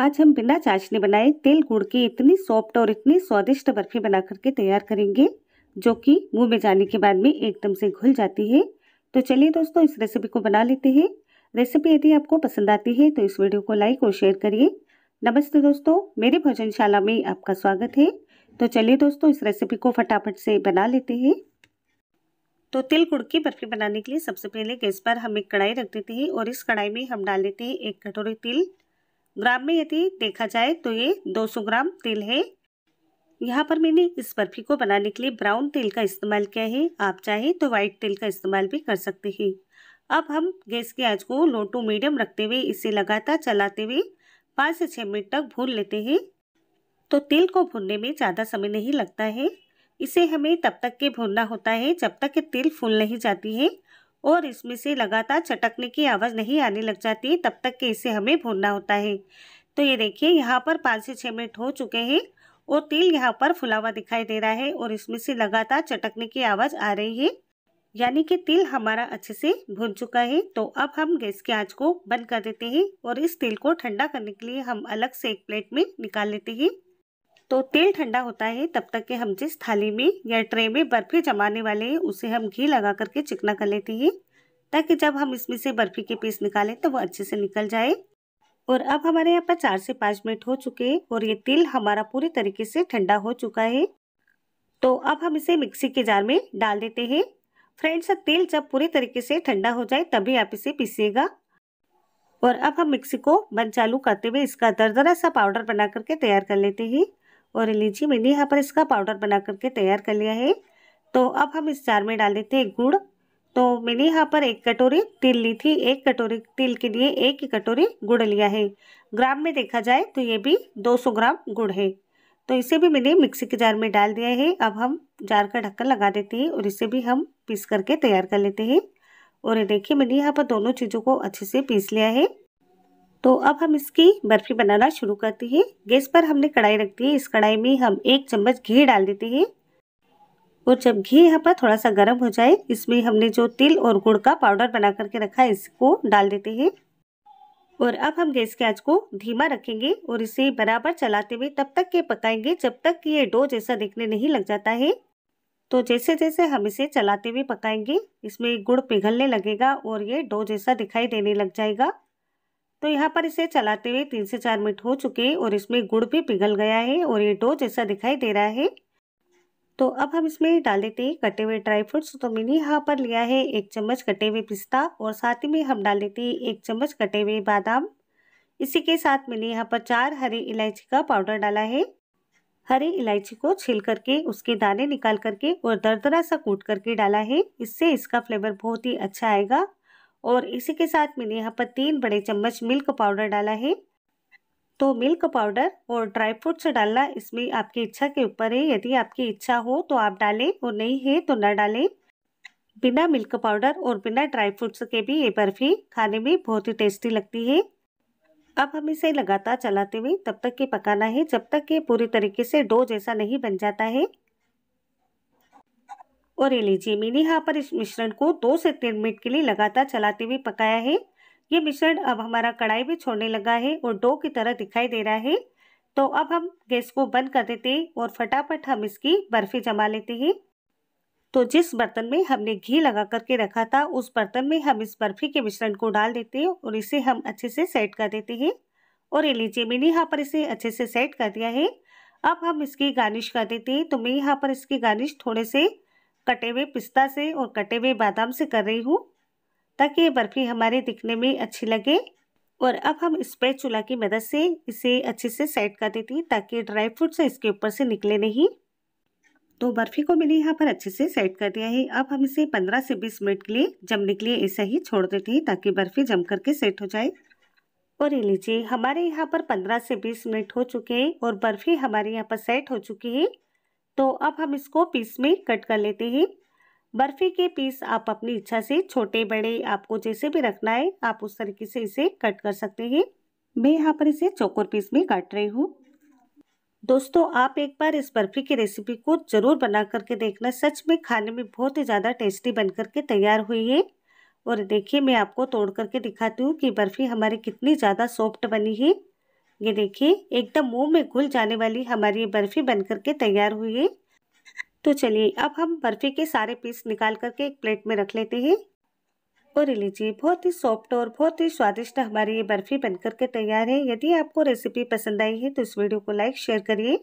आज हम बिना चाशनी बनाए तेल गुड़ की इतनी सॉफ्ट और इतनी स्वादिष्ट बर्फी बना करके तैयार करेंगे जो कि मुंह में जाने के बाद में एकदम से घुल जाती है तो चलिए दोस्तों इस रेसिपी को बना लेते हैं रेसिपी यदि आपको पसंद आती है तो इस वीडियो को लाइक और शेयर करिए नमस्ते दोस्तों मेरे भोजनशाला में आपका स्वागत है तो चलिए दोस्तों इस रेसिपी को फटाफट से बना लेते हैं तो तिल गुड़ की बर्फी बनाने के लिए सबसे पहले गैस पर हम एक कढ़ाई रख देते हैं और इस कढ़ाई में हम डाल लेते हैं एक कटोरी तिल ग्राम में यदि देखा जाए तो ये 200 ग्राम तेल है यहाँ पर मैंने इस बर्फी को बनाने के लिए ब्राउन तेल का इस्तेमाल किया है आप चाहे तो वाइट तेल का इस्तेमाल भी कर सकते हैं अब हम गैस की आंच को लो टू मीडियम रखते हुए इसे लगातार चलाते हुए पाँच से छः मिनट तक भून लेते हैं तो तेल को भूनने में ज़्यादा समय नहीं लगता है इसे हमें तब तक के भूनना होता है जब तक कि तेल फूल नहीं जाती है और इसमें से लगातार चटकने की आवाज़ नहीं आने लग जाती तब तक के इसे हमें भूनना होता है तो ये देखिए यहाँ पर पाँच से छः मिनट हो चुके हैं और तेल यहाँ पर फुलावा दिखाई दे रहा है और इसमें से लगातार चटकने की आवाज़ आ रही है यानी कि तिल हमारा अच्छे से भुन चुका है तो अब हम गैस की आंच को बंद कर देते हैं और इस तेल को ठंडा करने के लिए हम अलग से एक प्लेट में निकाल लेते हैं तो तेल ठंडा होता है तब तक के हम जिस थाली में या ट्रे में बर्फ़ी जमाने वाले हैं उसे हम घी लगा करके चिकना कर लेते हैं ताकि जब हम इसमें से बर्फ़ी के पीस निकालें तो वो अच्छे से निकल जाए और अब हमारे यहाँ पर चार से पाँच मिनट हो चुके हैं और ये तेल हमारा पूरी तरीके से ठंडा हो चुका है तो अब हम इसे मिक्सी के जार में डाल देते हैं फ्रेंड्स तेल जब पूरी तरीके से ठंडा हो जाए तभी आप इसे पीसिएगा और अब हम मिक्सी को बंद चालू करते हुए इसका दरदरा सा पाउडर बना करके तैयार कर लेते हैं और लीजिए मैंने यहाँ पर इसका पाउडर बना करके तैयार कर लिया है तो अब हम इस जार में डाल देते हैं गुड़ तो मैंने यहाँ पर एक कटोरी तिल ली थी एक कटोरी तिल के लिए एक ही कटोरी गुड़ लिया है ग्राम में देखा जाए तो ये भी 200 ग्राम गुड़ है तो इसे भी मैंने मिक्सी के जार में डाल दिया है अब हम जार का ढक्कन लगा देते हैं और इसे भी हम पीस करके तैयार कर लेते हैं और देखिए मैंने यहाँ पर दोनों चीज़ों को अच्छे से पीस लिया है तो अब हम इसकी बर्फ़ी बनाना शुरू करते हैं गैस पर हमने कढ़ाई रख दी है इस कढ़ाई में हम एक चम्मच घी डाल देते हैं और जब घी यहाँ पर थोड़ा सा गर्म हो जाए इसमें हमने जो तिल और गुड़ का पाउडर बना करके रखा है इसको डाल देते हैं और अब हम गैस के आँच को धीमा रखेंगे और इसे बराबर चलाते हुए तब तक ये पकाएंगे जब तक कि ये डो जैसा दिखने नहीं लग जाता है तो जैसे जैसे हम इसे चलाते हुए पकाएंगे इसमें गुड़ पिघलने लगेगा और ये डो जैसा दिखाई देने लग जाएगा तो यहाँ पर इसे चलाते हुए तीन से चार मिनट हो चुके हैं और इसमें गुड़ भी पिघल गया है और ये डो जैसा दिखाई दे रहा है तो अब हम इसमें डाल देते हैं कटे हुए ड्राई फ्रूट्स तो मैंने यहाँ पर लिया है एक चम्मच कटे हुए पिस्ता और साथ ही में हम डाल देते हैं एक चम्मच कटे हुए बादाम इसी के साथ मैंने यहाँ पर चार हरी इलायची का पाउडर डाला है हरी इलायची को छील करके उसके दाने निकाल करके और दरदरा सा कूट करके डाला है इससे इसका फ्लेवर बहुत ही अच्छा आएगा और इसी के साथ मैंने यहाँ पर तीन बड़े चम्मच मिल्क पाउडर डाला है तो मिल्क पाउडर और ड्राई फ्रूट्स डालना इसमें आपकी इच्छा के ऊपर है यदि आपकी इच्छा हो तो आप डालें और नहीं है तो न डालें बिना मिल्क पाउडर और बिना ड्राई फ्रूट्स के भी ये बर्फ़ी खाने में बहुत ही टेस्टी लगती है अब हम इसे लगातार चलाते हुए तब तक के पकाना है जब तक ये पूरी तरीके से डो जैसा नहीं बन जाता है और ये लीजिए मैंने यहाँ पर इस मिश्रण को दो से तीन मिनट के लिए लगातार चलाते हुए पकाया है ये मिश्रण अब हमारा कढ़ाई भी छोड़ने लगा है और डो की तरह दिखाई दे रहा है तो अब हम गैस को बंद कर देते हैं और फटाफट हम इसकी बर्फ़ी जमा लेते हैं तो जिस बर्तन में हमने घी लगा करके रखा था उस बर्तन में हम इस बर्फ़ी के मिश्रण को डाल देते हैं और इसे हम अच्छे से सेट कर देते हैं और ये लीजिए मैंने यहाँ पर इसे अच्छे से सेट कर दिया है अब हम इसकी गार्निश कर देते हैं तो मैं यहाँ पर इसकी गार्निश थोड़े से कटे हुए पिस्ता से और कटे हुए बादाम से कर रही हूँ ताकि ये बर्फ़ी हमारे दिखने में अच्छी लगे और अब हम स्पेच चूल्हा की मदद से इसे अच्छे से सेट कर देती हैं ताकि ड्राई फ्रूट से इसके ऊपर से निकले नहीं तो बर्फ़ी को मैंने यहाँ पर अच्छे से सेट कर दिया है अब हम इसे 15 से 20 मिनट के लिए जमने के लिए ऐसा ही छोड़ देते हैं ताकि बर्फ़ी जम करके सेट हो जाए और ये लीजिए हमारे यहाँ पर 15 से 20 मिनट हो चुके हैं और बर्फ़ी हमारे यहाँ पर सेट हो चुकी है तो अब हम इसको पीस में कट कर लेते हैं बर्फ़ी के पीस आप अपनी इच्छा से छोटे बड़े आपको जैसे भी रखना है आप उस तरीके से इसे कट कर सकते हैं मैं यहाँ पर इसे चौकोर पीस में काट रही हूँ दोस्तों आप एक बार इस बर्फ़ी की रेसिपी को ज़रूर बना करके देखना सच में खाने में बहुत ही ज़्यादा टेस्टी बन करके तैयार हुई है और देखिए मैं आपको तोड़ करके दिखाती हूँ कि बर्फ़ी हमारी कितनी ज़्यादा सॉफ्ट बनी है ये देखिए एकदम मुंह में घुल जाने वाली हमारी ये बर्फ़ी बन करके तैयार हुई है तो चलिए अब हम बर्फ़ी के सारे पीस निकाल करके एक प्लेट में रख लेते हैं और लीजिए बहुत ही सॉफ्ट और बहुत ही स्वादिष्ट हमारी ये बर्फ़ी बनकर के तैयार है यदि आपको रेसिपी पसंद आई है तो इस वीडियो को लाइक शेयर करिए